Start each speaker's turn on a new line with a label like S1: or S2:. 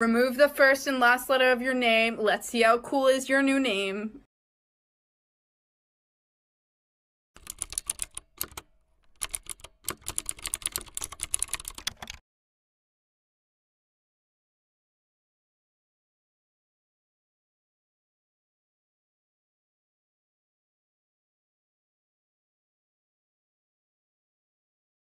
S1: Remove the first and last letter of your name. Let's see how cool is your new name.